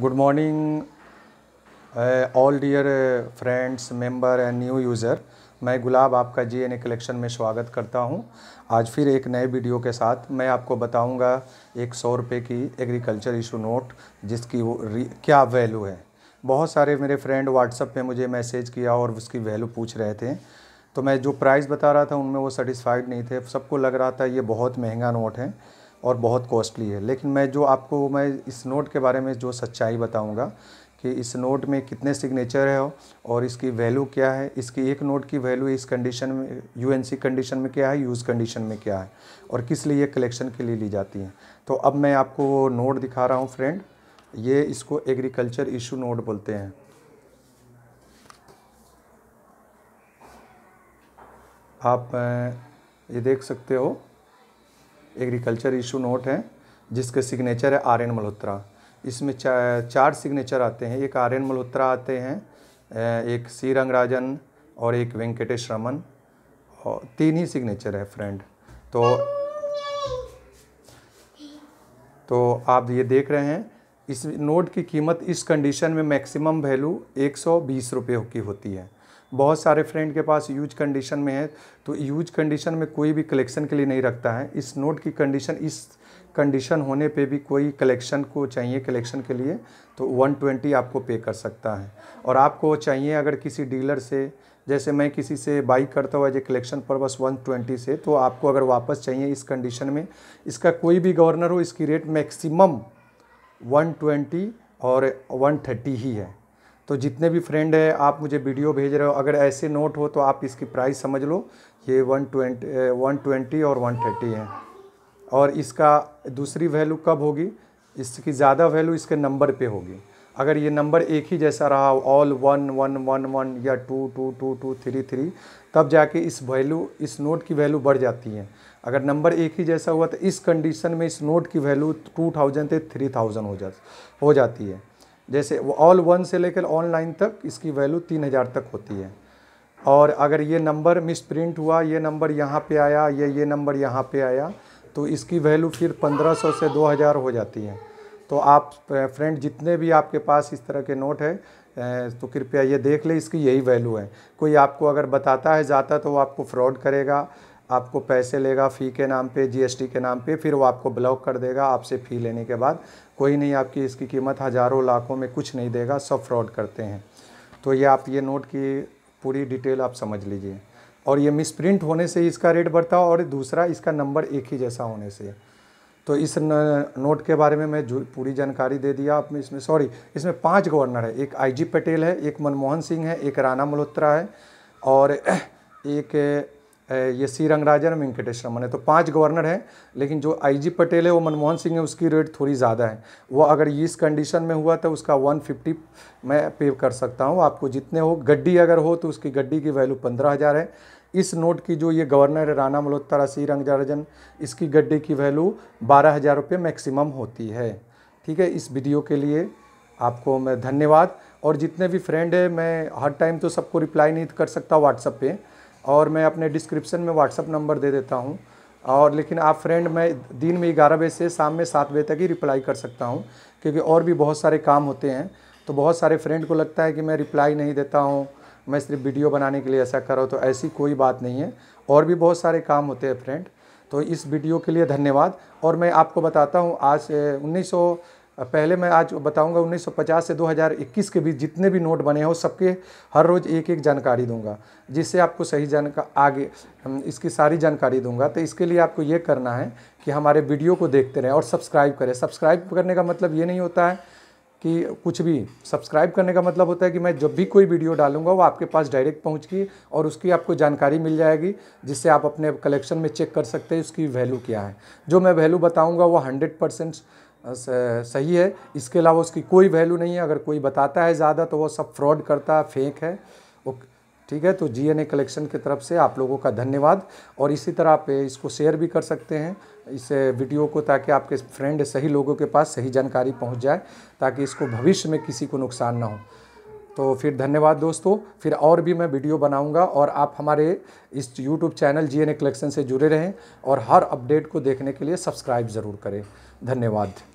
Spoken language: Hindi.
good morning all dear friends member and new user मैं गुलाब आपका जी एन ए कलेक्शन में स्वागत करता हूं आज फिर एक नए वीडियो के साथ मैं आपको बताऊंगा एक सौ रुपये की एग्रीकल्चर इशू नोट जिसकी वो क्या वैल्यू है बहुत सारे मेरे फ्रेंड व्हाट्सअप पे मुझे मैसेज किया और उसकी वैल्यू पूछ रहे थे तो मैं जो प्राइस बता रहा था उनमें वो सेटिस्फाइड नहीं थे सबको लग रहा था ये बहुत महंगा नोट है और बहुत कॉस्टली है लेकिन मैं जो आपको मैं इस नोट के बारे में जो सच्चाई बताऊँगा कि इस नोट में कितने सिग्नेचर है और इसकी वैल्यू क्या है इसकी एक नोट की वैल्यू इस कंडीशन में यू कंडीशन में क्या है यूज़ कंडीशन में क्या है और किस लिए कलेक्शन के लिए ली जाती है तो अब मैं आपको वो नोट दिखा रहा हूँ फ्रेंड ये इसको एग्रीकल्चर इशू नोट बोलते हैं आप ये देख सकते हो एग्रीकल्चर इशू नोट है जिसके सिग्नेचर है आर एन मल्होत्रा इसमें चा, चार सिग्नेचर आते हैं एक आर एन मल्होत्रा आते हैं एक सी रंगराजन और एक वेंकटेश रमन और तीन ही सिग्नेचर है फ्रेंड तो तो आप ये देख रहे हैं इस नोट की कीमत इस कंडीशन में मैक्सिमम वैल्यू एक सौ बीस रुपये की होती है बहुत सारे फ्रेंड के पास यूज कंडीशन में है तो यूज कंडीशन में कोई भी कलेक्शन के लिए नहीं रखता है इस नोट की कंडीशन इस कंडीशन होने पे भी कोई कलेक्शन को चाहिए कलेक्शन के लिए तो 120 आपको पे कर सकता है और आपको चाहिए अगर किसी डीलर से जैसे मैं किसी से बाई करता हुआ कलेक्शन पर बस वन 120 से तो आपको अगर वापस चाहिए इस कंडीशन में इसका कोई भी गवर्नर हो इसकी रेट मैक्सिमम 120 और 130 ही है तो जितने भी फ्रेंड है आप मुझे वीडियो भेज रहे हो अगर ऐसे नोट हो तो आप इसकी प्राइस समझ लो ये वन ट्वेंटी वन ट्वेंटी और वन थर्टी है और इसका दूसरी वैल्यू कब होगी इसकी ज़्यादा वैल्यू इसके नंबर पे होगी अगर ये नंबर एक ही जैसा रहा all one one one one या two two two two three three तब जाके इस वैल्यू इस नोट की वैल्यू बढ़ जाती है अगर नंबर एक ही जैसा हुआ तो इस कंडीशन में इस नोट की वैल्यू टू थाउजेंड से थ्री थाउजेंड हो जा हो जाती है जैसे ऑल वन से लेकर ऑनलाइन तक इसकी वैल्यू तीन हज़ार तक होती है और अगर ये नंबर मिस प्रिंट हुआ ये नंबर यहाँ पे आया ये ये नंबर यहाँ पे आया तो इसकी वैल्यू फिर पंद्रह सौ से दो हज़ार हो जाती है तो आप फ्रेंड जितने भी आपके पास इस तरह के नोट है तो कृपया ये देख ले इसकी यही वैल्यू है कोई आपको अगर बताता है जाता तो वो आपको फ्रॉड करेगा आपको पैसे लेगा फ़ी के नाम पे जीएसटी के नाम पे फिर वो आपको ब्लॉक कर देगा आपसे फ़ी लेने के बाद कोई नहीं आपकी इसकी कीमत हज़ारों लाखों में कुछ नहीं देगा सब फ्रॉड करते हैं तो ये आप ये नोट की पूरी डिटेल आप समझ लीजिए और ये मिसप्रिंट होने से इसका रेट बढ़ता और दूसरा इसका नंबर एक ही जैसा होने से तो इस नोट के बारे में मैं पूरी जानकारी दे दिया आपने इसमें सॉरी इसमें पांच गवर्नर है एक आईजी पटेल है एक मनमोहन सिंह है एक राणा मल्होत्रा है और एक ये सी रंगराजन और वेंकटेश रमन है तो पांच गवर्नर हैं लेकिन जो आईजी पटेल है वो मनमोहन सिंह है उसकी रेट थोड़ी ज़्यादा है वो अगर इस कंडीशन में हुआ तो उसका 150 मैं पे कर सकता हूँ आपको जितने हो गड्डी अगर हो तो उसकी गड्डी की वैल्यू पंद्रह हज़ार है इस नोट की जो ये गवर्नर है राना मल्होत्रा सी रंगराजन इसकी गड्डी की वैल्यू बारह हज़ार रुपये मैक्सिमम होती है ठीक है इस वीडियो के लिए आपको मैं धन्यवाद और जितने भी फ्रेंड है मैं हर टाइम तो सबको रिप्लाई नहीं कर सकता व्हाट्सअप पर और मैं अपने डिस्क्रिप्शन में व्हाट्सअप नंबर दे देता हूँ और लेकिन आप फ्रेंड मैं दिन में ग्यारह बजे से शाम में सात बजे तक ही रिप्लाई कर सकता हूँ क्योंकि और भी बहुत सारे काम होते हैं तो बहुत सारे फ्रेंड को लगता है कि मैं रिप्लाई नहीं देता हूँ मैं सिर्फ वीडियो बनाने के लिए ऐसा कर रहा हूँ तो ऐसी कोई बात नहीं है और भी बहुत सारे काम होते हैं फ्रेंड तो इस वीडियो के लिए धन्यवाद और मैं आपको बताता हूँ आज उन्नीस पहले मैं आज बताऊंगा 1950 से 2021 के बीच जितने भी नोट बने हो सबके हर रोज़ एक एक जानकारी दूंगा जिससे आपको सही जानकारी आगे इसकी सारी जानकारी दूंगा तो इसके लिए आपको ये करना है कि हमारे वीडियो को देखते रहें और सब्सक्राइब करें सब्सक्राइब करने का मतलब ये नहीं होता है कि कुछ भी सब्सक्राइब करने का मतलब होता है कि मैं जब भी कोई वीडियो डालूंगा वो आपके पास डायरेक्ट पहुंचेगी और उसकी आपको जानकारी मिल जाएगी जिससे आप अपने कलेक्शन में चेक कर सकते हैं उसकी वैल्यू क्या है जो मैं वैल्यू बताऊँगा वो हंड्रेड परसेंट सही है इसके अलावा उसकी कोई वैल्यू नहीं है अगर कोई बताता है ज़्यादा तो वो सब फ्रॉड करता है फेक है ओके ठीक है तो जी एन ए कलेक्शन की तरफ से आप लोगों का धन्यवाद और इसी तरह आप इसको शेयर भी कर सकते हैं इस वीडियो को ताकि आपके फ्रेंड सही लोगों के पास सही जानकारी पहुंच जाए ताकि इसको भविष्य में किसी को नुकसान ना हो तो फिर धन्यवाद दोस्तों फिर और भी मैं वीडियो बनाऊंगा और आप हमारे इस YouTube channel G N A collection से जुड़े रहें और हर अपडेट को देखने के लिए सब्सक्राइब ज़रूर करें धन्यवाद